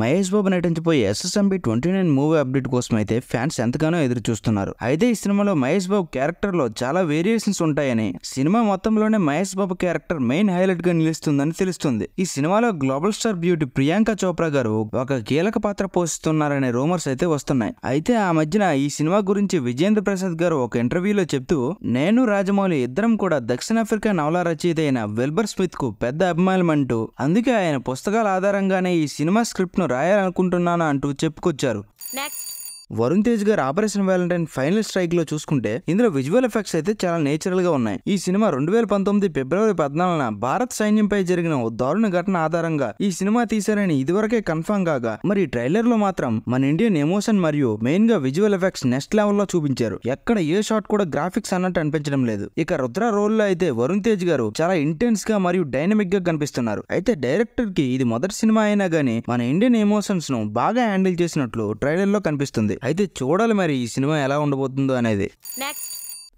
మహేష్ బాబు నటించబోయే SSMB twenty nine movie update కోసం అయితే ఫ్యాన్స్ ఎంతగానో ఎదురు చూస్తున్నారు అయితే ఈ సినిమాలో మహేష్ బాబు క్యారెక్టర్ లో చాలా వేరియేషన్స్ ఉంటాయని సినిమా మొత్తంలోనే Mahesh Babu character main highlight గా నిలుస్తుందని తెలుస్తుంది ఈ సినిమాలో global star beauty Priyanka Chopra గారు ఒక కీలక పాత్ర పోషిస్తున్నారనే రూమర్స్ అయితే వస్తున్నాయి అయితే ఆ మధ్యన ఈ సినిమా గురించి విజేంద్ర ప్రసాద్ గారు ఒక ఇంటర్వ్యూలో చెప్తూ నేను రాజమౌళి ఇద్దరం కూడా దక్షిణాఫ్రికా నవల రచయిత అయిన వెల్బర్ స్మిత్ కు పెద్ద అభిమానులమంటూ అందుకే ఆయన పుస్తకాల ఆధారంగానే ఈ సినిమా స్క్రిప్ట్ స్క్రిప్ట్ను రాయాలనుకుంటున్నాను అంటూ చెప్పుకొచ్చారు నెక్స్ట్ వరుణ్ తేజ్ గారు ఆపరేషన్ వ్యాలంటైన్ ఫైనల్ స్ట్రైక్ లో చూసుకుంటే ఇందులో విజువల్ ఎఫెక్ట్స్ అయితే చాలా నేచురల్ గా ఉన్నాయి ఈ సినిమా రెండు వేల పంతొమ్మిది ఫిబ్రవరి పద్నాలుగున భారత్ సైన్యంపై జరిగిన ఓ దారుణ ఘటన ఆధారంగా ఈ సినిమా తీశారని ఇదివరకే కన్ఫర్మ్ కాగా మరి ట్రైలర్ లో మాత్రం మన ఇండియన్ ఎమోషన్ మరియు మెయిన్ గా విజువల్ ఎఫెక్ట్స్ నెక్స్ట్ లెవెల్ లో చూపించారు ఎక్కడ ఏ షాట్ కూడా గ్రాఫిక్స్ అన్నట్టు అనిపించడం లేదు ఇక రుద్ర రోల్ లో అయితే వరుణ్ తేజ్ గారు చాలా ఇంటెన్స్ గా మరియు డైనమిక్ గా కనిపిస్తున్నారు అయితే డైరెక్టర్ కి ఇది మొదటి సినిమా అయినా గానీ మన ఇండియన్ ఎమోషన్స్ ను బాగా హ్యాండిల్ చేసినట్లు ట్రైలర్ లో కనిపిస్తుంది అయితే చూడాలి మరి ఈ సినిమా ఎలా ఉండబోతుందో అనేది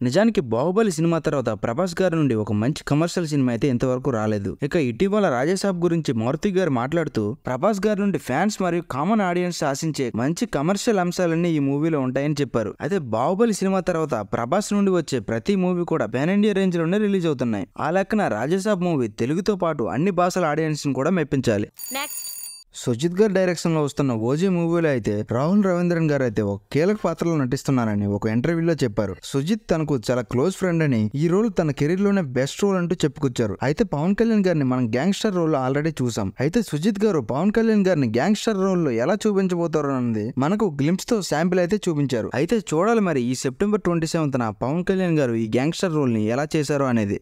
నిజానికి బాహుబలి సినిమా తర్వాత ప్రభాస్ గారి నుండి ఒక మంచి కమర్షియల్ సినిమా అయితే ఇంతవరకు రాలేదు ఇక ఇటీవల రాజేసాబ్ గురించి మారుతి గారు మాట్లాడుతూ ప్రభాస్ గారి నుండి ఫ్యాన్స్ మరియు కామన్ ఆడియన్స్ ఆశించే మంచి కమర్షియల్ అంశాలన్నీ ఈ మూవీలో ఉంటాయని చెప్పారు అయితే బాహుబలి సినిమా తర్వాత ప్రభాస్ నుండి వచ్చే ప్రతి మూవీ కూడా పెన్ ఇండియా రేంజ్ లోనే రిలీజ్ అవుతున్నాయి ఆ లెక్కన రాజేసాబ్ మూవీ తెలుగుతో పాటు అన్ని భాషల ఆడియన్స్ ను కూడా మెప్పించాలి నెక్స్ట్ సుజిత్ గారి డైరెక్షన్లో వస్తున్న ఓజీ మూవీలో అయితే రాహుల్ రవీంద్రన్ గారు అయితే ఒక కీలక పాత్రలో నటిస్తున్నారని ఒక ఇంటర్వ్యూలో చెప్పారు సుజిత్ తనకు చాలా క్లోజ్ ఫ్రెండ్ అని ఈ రోల్ తన కెరీర్ లోనే బెస్ట్ రోల్ అంటూ చెప్పుకొచ్చారు అయితే పవన్ కళ్యాణ్ గారిని మనం గ్యాంగ్స్టర్ రోల్ లో ఆల్రెడీ చూసాం అయితే సుజిత్ గారు పవన్ కళ్యాణ్ గారిని గ్యాంగ్స్టర్ రోల్ లో ఎలా చూపించబోతారు అన్నది మనకు గ్లిమ్స్ తో శాంపిల్ అయితే చూపించారు అయితే చూడాలి మరి ఈ September twenty seventh Pawan Kalyan గారు ఈ గ్యాంగ్స్టర్ రోల్ ని ఎలా చేశారు అనేది